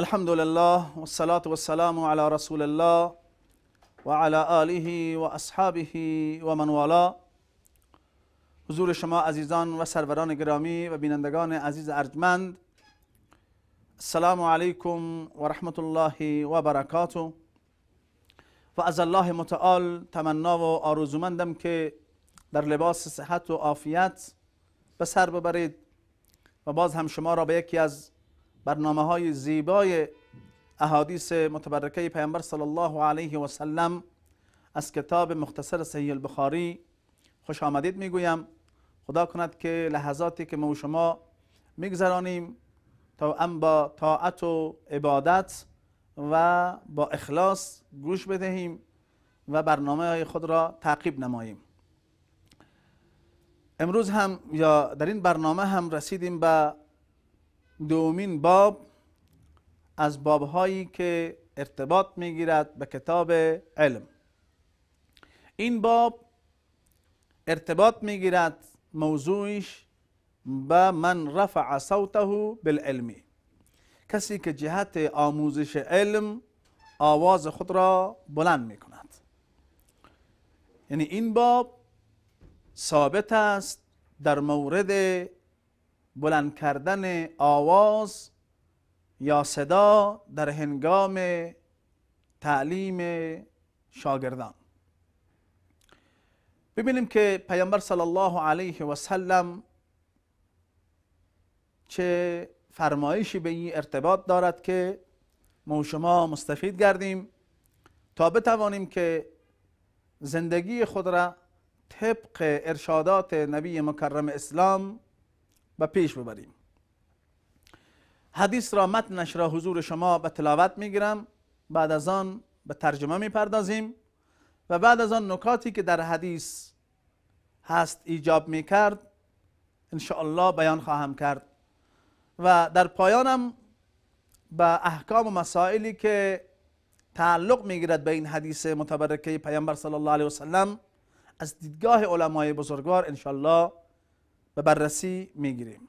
الحمد لله والصلاة والسلام على رسول الله وعلى آله و اصحابه و حضور شما عزیزان و سروران گرامی و بینندگان عزیز ارجمند السلام علیکم و رحمت الله و برکاته و از الله متعال تمنا و آرزومندم که در لباس صحت و عافیت به سر ببرید و باز هم شما را به یکی از برنامه های زیبای احادیث متبرکه پیامبر صلی الله علیه و سلم از کتاب مختصر صحیح البخاری خوش آمدید میگویم خدا کند که لحظاتی که ما و شما میگذرانیم تا ام با طاعت و عبادت و با اخلاص گوش بدهیم و برنامه های خود را تعقیب نماییم امروز هم یا در این برنامه هم رسیدیم به دومین باب از بابهایی که ارتباط میگیرد به کتاب علم این باب ارتباط میگیرد موضوعش با من رفع صوته بالعلمی کسی که جهت آموزش علم آواز خود را بلند می کند یعنی این باب ثابت است در مورد بلند کردن آواز یا صدا در هنگام تعلیم شاگردان ببینیم که پیامبر صلی الله علیه و سلم چه فرمایشی به این ارتباط دارد که ما شما مستفید گردیم تا بتوانیم که زندگی خود را طبق ارشادات نبی مکرم اسلام و پیش ببریم حدیث را متنش را حضور شما به تلاوت میگیرم بعد از آن به ترجمه میپردازیم و بعد از آن نکاتی که در حدیث هست ایجاب میکرد الله بیان خواهم کرد و در پایانم به احکام و مسائلی که تعلق میگیرد به این حدیث متبرکه پیامبر صلی الله علیه وسلم از دیدگاه علمای بزرگوار انشاءالله به بررسی میگیریم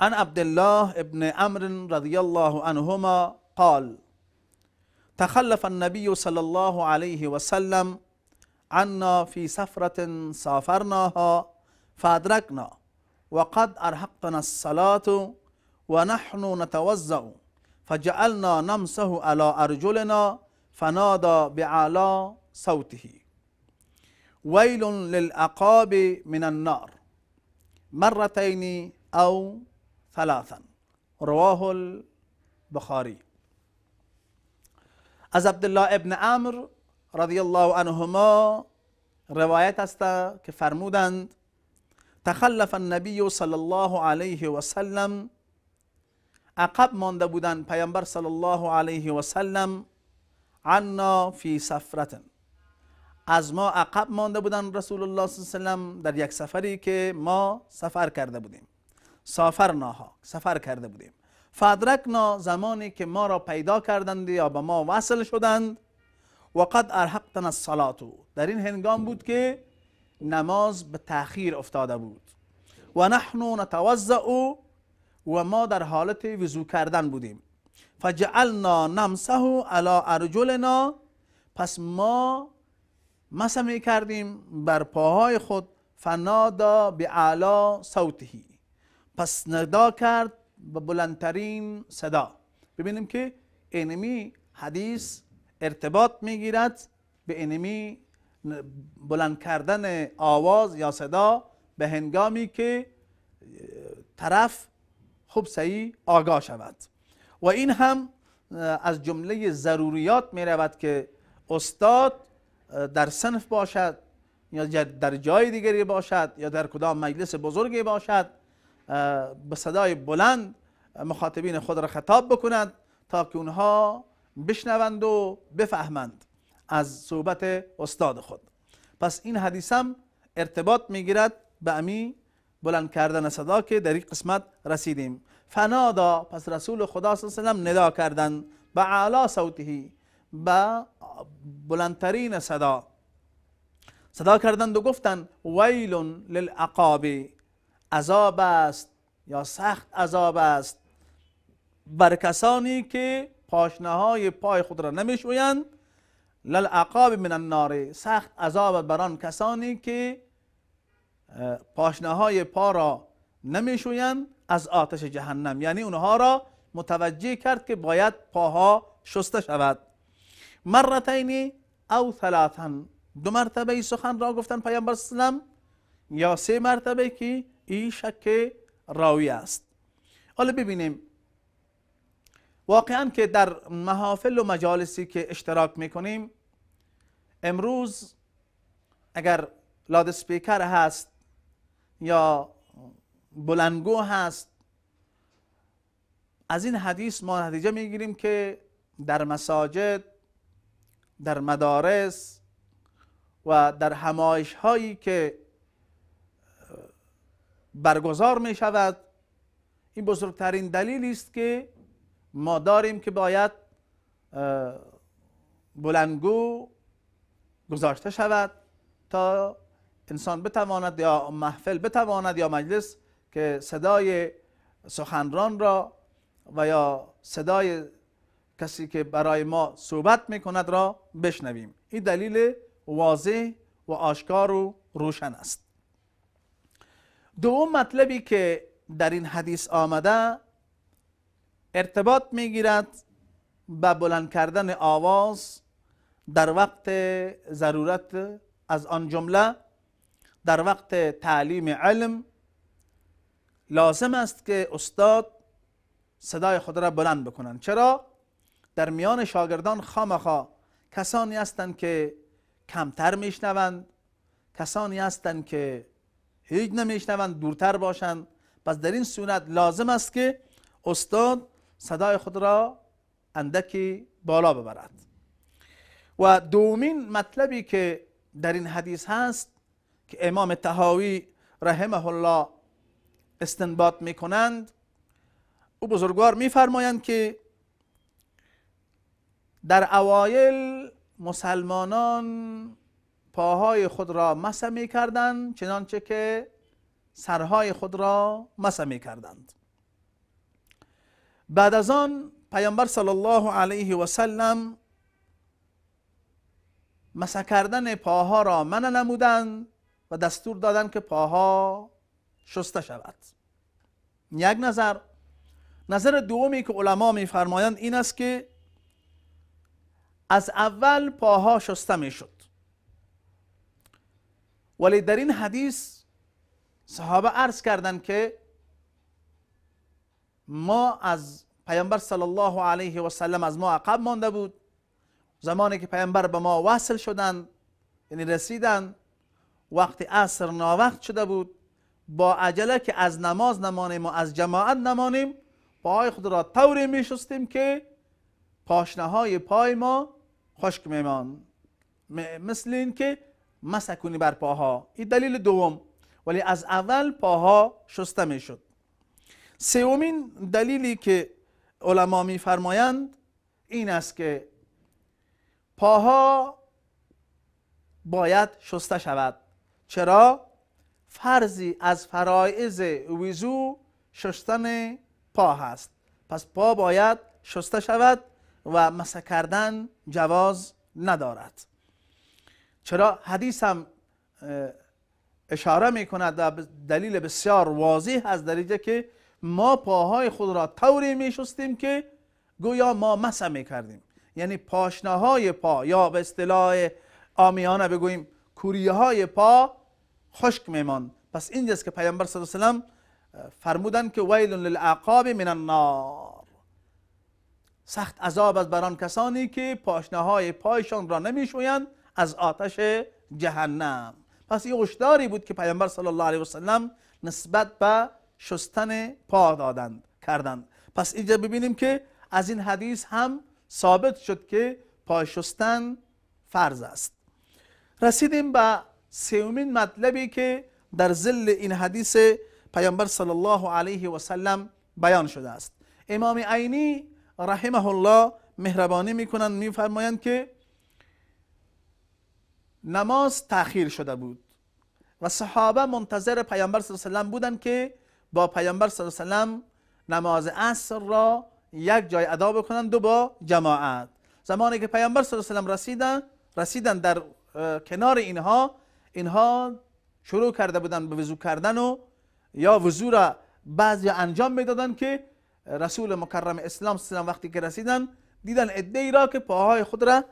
عبد عبدالله ابن امر رضی الله عنهما قال تخلف النبي صلى الله عليه وسلم عنا في سفرة سافرناها فأدركنا وقد أرهقنا الصلاة ونحن نتوزع فجعلنا نمسه على أرجلنا فنادى بأعلى صوته ويل للأقاب من النار مرتين أو ثلاثا رواه البخاري از عبدالله ابن امر رضی الله عنهما روایت است که فرمودند تخلف النبی صلی الله علیه و سلم عقب مانده بودند پیامبر صلی الله علیه و سلم عنا فی سفرتن از ما عقب مانده بودن رسول الله صلی الله علیه وسلم در یک سفری که ما سفر کرده بودیم سافرناها سفر کرده بودیم فدرکنا زمانی که ما را پیدا کردند یا به ما وصل شدند و قد ارحقتن الصلاتو در این هنگام بود که نماز به تاخیر افتاده بود و نحن نتوزع و ما در حالت وضو کردن بودیم فجعلنا نمسه علی ارجلنا پس ما ما می کردیم بر پاهای خود فنادا به اعلا صوتهی پس ندا کرد به بلندترین صدا ببینیم که انمی حدیث ارتباط میگیرد به انمی بلند کردن آواز یا صدا به هنگامی که طرف خوب صحیح آگاه شود و این هم از جمله ضروریات می رود که استاد در صنف باشد یا در جای دیگری باشد یا در کدام مجلس بزرگی باشد به صدای بلند مخاطبین خود را خطاب بکند تا که اونها بشنوند و بفهمند از صحبت استاد خود پس این حدیثم ارتباط میگیرد به امی بلند کردن صدا که در این قسمت رسیدیم فنادا پس رسول خدا صلی الله علیه و ندا کردن به اعلی صوته به بلندترین صدا صدا کردند و گفتند ویل للعقاب عذاب است یا سخت عذاب است بر کسانی که پاشنه پای خود را نمیشویند للعقاب من النار سخت عذاب بران کسانی که پاشنه های پا را نمیشویند از آتش جهنم یعنی اونها را متوجه کرد که باید پاها شسته شود مرتین او ثلاثا دو مرتبه سخن را گفتن پیامبر اسلام یا سه مرتبه که این شک راوی است حالا ببینیم واقعا که در محافل و مجالسی که اشتراک میکنیم امروز اگر لاد سپیکر هست یا بلندگو هست از این حدیث ما نتیجه میگیریم که در مساجد در مدارس و در همایش هایی که برگزار می شود این بزرگترین دلیلی است که ما داریم که باید بلندگو گذاشته شود تا انسان بتواند یا محفل بتواند یا مجلس که صدای سخنران را و یا صدای کسی که برای ما صحبت میکند را بشنویم این دلیل واضح و آشکار و روشن است دوم مطلبی که در این حدیث آمده ارتباط گیرد به بلند کردن آواز در وقت ضرورت از آن جمله در وقت تعلیم علم لازم است که استاد صدای خود را بلند بکنند چرا در میان شاگردان خامخا کسانی هستند که کمتر میشنوند کسانی هستند که هیچ نمیشنوند دورتر باشند پس در این صورت لازم است که استاد صدای خود را اندکی بالا ببرد و دومین مطلبی که در این حدیث هست که امام تهاوی رحمه الله استنباط میکنند او بزرگوار میفرمایند که در اوایل مسلمانان پاهای خود را مسح می کردند چنانچه که سرهای خود را مسح می کردند بعد از آن پیامبر صلی الله علیه و سلم مسح کردن پاها را منع نمودند و دستور دادند که پاها شسته شود یک نظر نظر دومی که علما میفرمایند این است که از اول پاها شسته می شد ولی در این حدیث صحابه عرض کردند که ما از پیامبر صلی الله علیه و سلم از ما عقب مانده بود زمانی که پیامبر به ما وصل شدند یعنی رسیدند وقتی عصر ناوقت شده بود با عجله که از نماز نمانیم و از جماعت نمانیم پای خود را طوری می شستیم که پاشنه های پای ما خشک میمان مثل اینکه که کنی بر پاها این دلیل دوم ولی از اول پاها شسته میشد سومین دلیلی که علما میفرمایند این است که پاها باید شسته شود چرا فرضی از فرایز ویزو شستن پا هست پس پا باید شسته شود و مسح کردن جواز ندارد چرا حدیث اشاره می کند و دلیل بسیار واضح از دریجه که ما پاهای خود را طوری می شستیم که گویا ما مسح می کردیم یعنی های پا یا به اصطلاح آمیانه بگوییم کوریه های پا خشک میمان پس اینجاست که پیامبر صلی الله علیه و فرمودن که ویل للعقاب من النار سخت عذاب از بران کسانی که پاشنه پایشان را نمیشویند از آتش جهنم پس یه هشداری بود که پیامبر صلی الله علیه وسلم نسبت به شستن پا دادند کردند پس اینجا ببینیم که از این حدیث هم ثابت شد که پای شستن فرض است رسیدیم به سومین مطلبی که در زل این حدیث پیامبر صلی الله علیه و بیان شده است امام عینی رحمه الله مهربانی میکنند میفرمایند که نماز تاخیر شده بود و صحابه منتظر پیامبر صلی الله علیه و بودند که با پیامبر صلی الله علیه و نماز عصر را یک جای ادا بکنند دو با جماعت زمانی که پیامبر صلی الله علیه و رسیدن رسیدن در کنار اینها اینها شروع کرده بودند به وضو کردن و یا وضو را بعضی انجام میدادند که رسول مکرم اسلام سلام وقتی که رسیدن دیدن ای را که پاهای خود را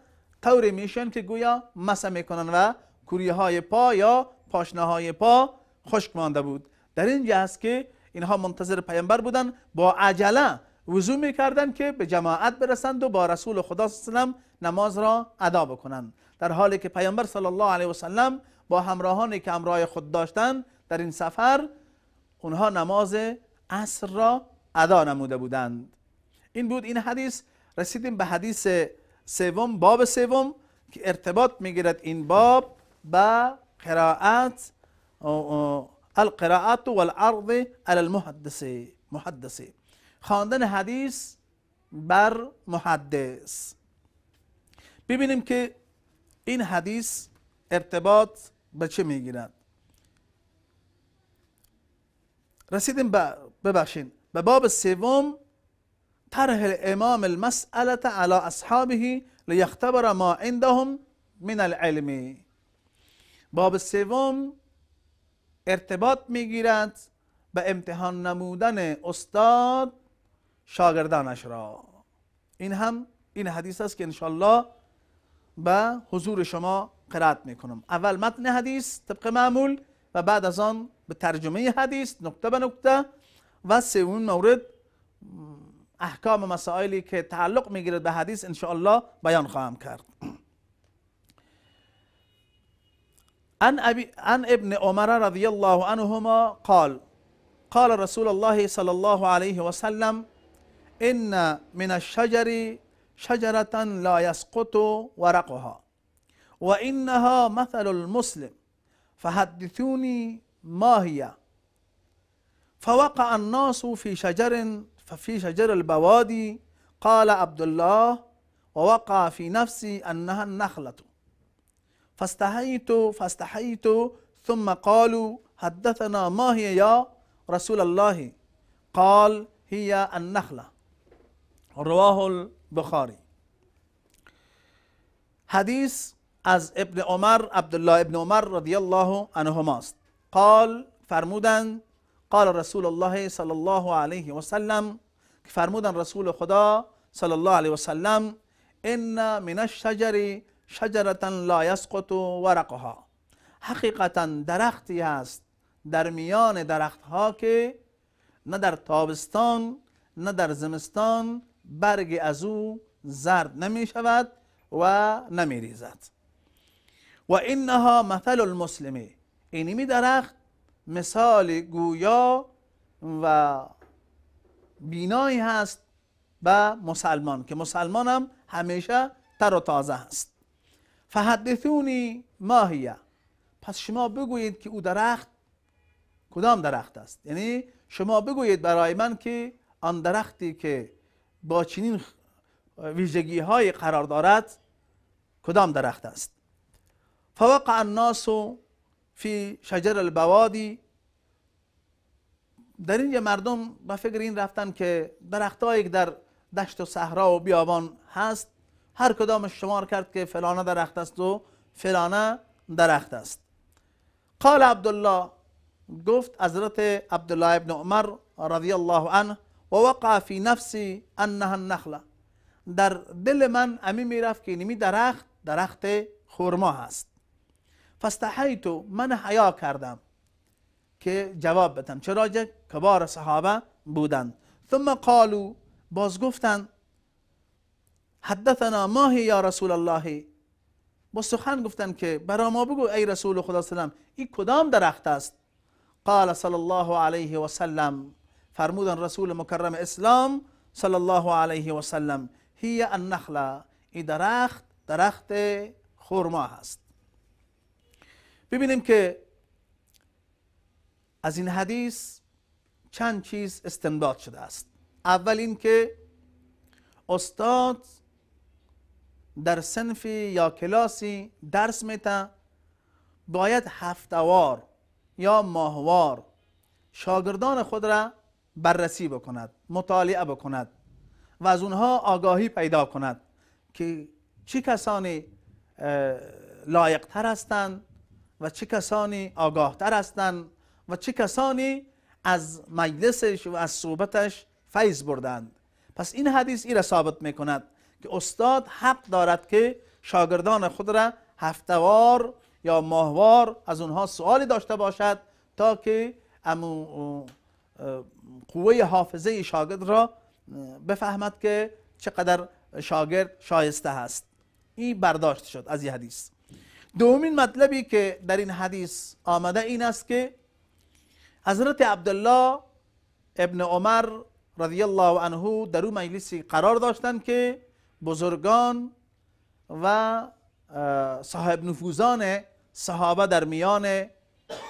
طوری میشن که گویا مسه میکنن و کوریه های پا یا پاشنه های پا خشک مانده بود در اینجا است که اینها منتظر پیامبر بودن با عجله وضو میکردن که به جماعت برسند و با رسول خدا صلی نماز را ادا بکنند در حالی که پیامبر صلی الله علیه وسلم با همراهانی که همراه خود داشتند در این سفر اونها نماز عصر را ادا نموده بودند این بود این حدیث رسیدیم به حدیث سوم باب سوم که ارتباط میگیرد این باب به قرائت القراءات والعرض على المحدث محدثه خواندن حدیث بر محدث ببینیم که این حدیث ارتباط به چه میگیرد رسیدیم ببخشین و باب سوم طرح الامام المسألة على اصحابه لیختبر ما عندهم من العلم باب سوم ارتباط میگیرد به امتحان نمودن استاد شاگردانش را این هم این حدیث است که انشالله به حضور شما قرات میکنم اول متن حدیث طبق معمول و بعد از آن به ترجمه حدیث نقطه به نقطه و سومین مورد احکام مسائلی که تعلق میگیرد به حدیث انشاءالله بیان خواهم کرد عن, أبي عن ابن عمر رضي الله عنهما قال قال رسول الله صلى الله عليه وسلم إن من الشجر شجرة لا يسقط ورقها وإنها مثل المسلم فحدثوني ما هي فوقع الناس في شجر ففي شجر البوادي قال عبد الله ووقع في نفسي أنها النخلة فاستحيت فاستحيت ثم قالوا حدثنا ما هي يا رسول الله قال هي النخلة رواه البخاري حديث از ابن عمر عبد الله ابن عمر رضی الله عنهما است قال فرمودند قال رسول الله صلی الله علیه و سلم که فرمودن رسول خدا صلی الله علیه و سلم ان من الشجر شجره لا يسقط ورقها حقیقتا درختی است در میان درختها که نه در تابستان نه در زمستان برگ از او زرد نمی شود و نمی ریزد و انها مثل المسلمه اینمی درخت مثال گویا و بینایی هست به مسلمان که مسلمان هم همیشه تر و تازه هست فحدثونی ماهیه پس شما بگویید که او درخت کدام درخت است یعنی شما بگویید برای من که آن درختی که با چنین ویژگی های قرار دارد کدام درخت است فوقع الناس فی شجر البوادی در اینجا مردم به فکر این رفتن که درختهایی که در دشت و صحرا و بیابان هست هر کدام شمار کرد که فلانه درخت است و فلانه درخت است قال عبدالله گفت حضرت عبدالله ابن عمر رضی الله عنه و وقع فی نفسی انها النخله در دل من امی میرفت که نمی درخت درخت خورما هست فستحیتو من حیا کردم که جواب بدم چرا که کبار صحابه بودند ثم قالو باز گفتند حدثنا ماهی یا رسول الله با سخن گفتند که برا ما بگو ای رسول خدا سلام این کدام درخت است قال صلی الله علیه و سلم فرمودن رسول مکرم اسلام صلی الله علیه و سلم هی النخله ای درخت درخت خرما هست ببینیم که از این حدیث چند چیز استنباط شده است اول اینکه استاد در سنفی یا کلاسی درس میته باید هفتوار یا ماهوار شاگردان خود را بررسی بکند مطالعه بکند و از اونها آگاهی پیدا کند که چه کسانی لایقتر هستند و چه کسانی آگاهتر هستند و چه کسانی از مجلسش و از صحبتش فیض بردند پس این حدیث این را ثابت می کند که استاد حق دارد که شاگردان خود را هفتوار یا ماهوار از اونها سوالی داشته باشد تا که امو قوه حافظه شاگرد را بفهمد که چقدر شاگرد شایسته هست این برداشت شد از این حدیث دومین مطلبی که در این حدیث آمده این است که حضرت عبدالله ابن عمر رضی الله عنه در او مجلسی قرار داشتند که بزرگان و صاحب نفوذان صحابه در میان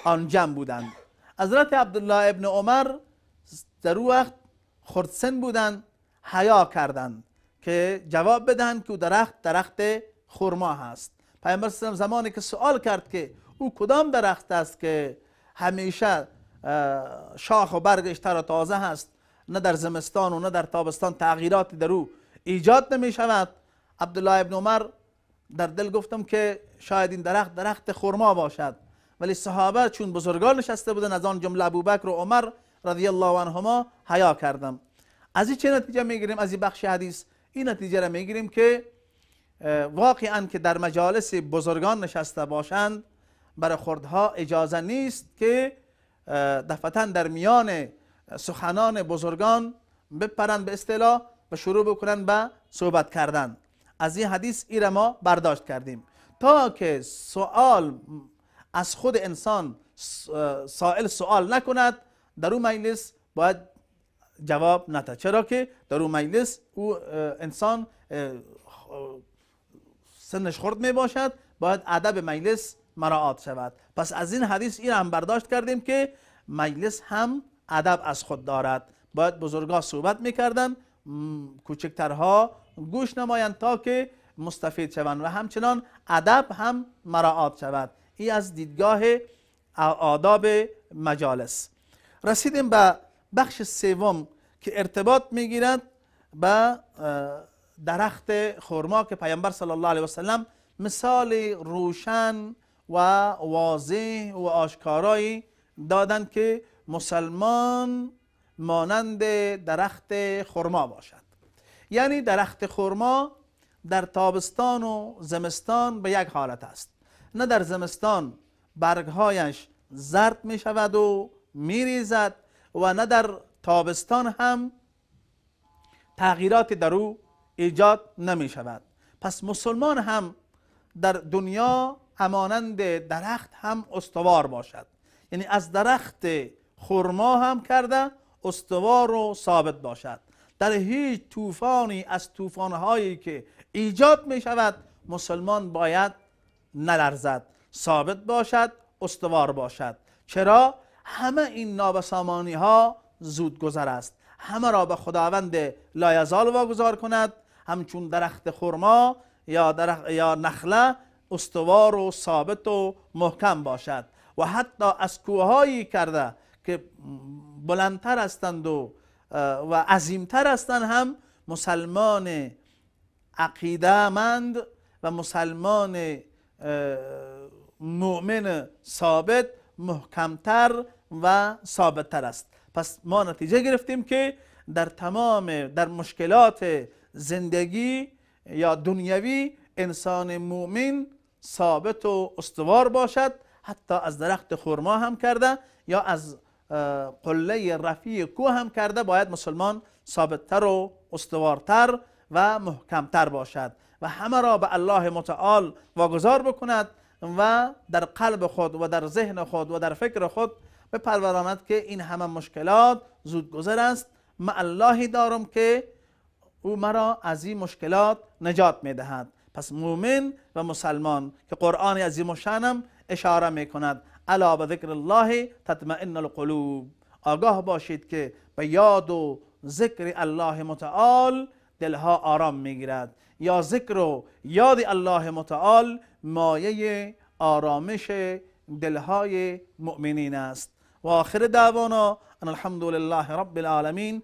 آن جمع بودند حضرت عبدالله ابن عمر در او وقت خردسن بودند حیا کردند که جواب بدهند که درخت درخت خرما هست پیامبر زمانی که سوال کرد که او کدام درخت است که همیشه شاخ و برگش تر و تازه هست نه در زمستان و نه در تابستان تغییراتی در او ایجاد نمی شود عبدالله ابن عمر در دل گفتم که شاید این درخت درخت خرما باشد ولی صحابه چون بزرگان نشسته بودن از آن جمله ابوبکر و عمر رضی الله عنهما حیا کردم از این چه نتیجه میگیریم از این بخش حدیث این نتیجه را میگیریم که واقعا که در مجالس بزرگان نشسته باشند برای خوردها اجازه نیست که دفتا در میان سخنان بزرگان بپرند به اصطلاح و شروع بکنند به صحبت کردن از این حدیث ای ما برداشت کردیم تا که سوال از خود انسان سائل سوال نکند در اون مجلس باید جواب نده چرا که در اون مجلس او انسان سنش خرد می باشد باید ادب مجلس مراعات شود پس از این حدیث این هم برداشت کردیم که مجلس هم ادب از خود دارد باید بزرگا صحبت میکردن کوچکترها گوش نمایند تا که مستفید شوند و همچنان ادب هم مراعات شود این از دیدگاه آداب مجالس رسیدیم به بخش سوم که ارتباط میگیرد به درخت خرما که پیامبر صلی الله علیه سلم مثال روشن و واضح و آشکارایی دادند که مسلمان مانند درخت خرما باشد یعنی درخت خرما در تابستان و زمستان به یک حالت است نه در زمستان برگهایش زرد می شود و می ریزد و نه در تابستان هم تغییرات در او ایجاد نمی شود پس مسلمان هم در دنیا همانند درخت هم استوار باشد یعنی از درخت خرما هم کرده استوار و ثابت باشد در هیچ طوفانی از طوفانهایی که ایجاد می شود مسلمان باید نلرزد ثابت باشد استوار باشد چرا همه این نابسامانی ها زود گذر است همه را به خداوند لایزال واگذار کند همچون درخت خرما یا, درخ... یا نخله استوار و ثابت و محکم باشد و حتی از کوههایی کرده که بلندتر هستند و و عظیمتر هستند هم مسلمان عقیده مند و مسلمان مؤمن ثابت محکمتر و ثابتتر است پس ما نتیجه گرفتیم که در تمام در مشکلات زندگی یا دنیوی انسان مؤمن ثابت و استوار باشد حتی از درخت خرما هم کرده یا از قله رفیع کوه هم کرده باید مسلمان ثابتتر و استوارتر و محکمتر باشد و همه را به الله متعال واگذار بکند و در قلب خود و در ذهن خود و در فکر خود بپروراند که این همه مشکلات زودگذر است من اللهی دارم که او مرا از این مشکلات نجات می دهد پس مؤمن و مسلمان که قرآن عظیم و اشاره می کند علا به ذکر الله تطمئن القلوب آگاه باشید که به یاد و ذکر الله متعال دلها آرام میگیرد یا ذکر و یاد الله متعال مایه آرامش دلهای مؤمنین است و آخر دعوانا ان الحمد لله رب العالمین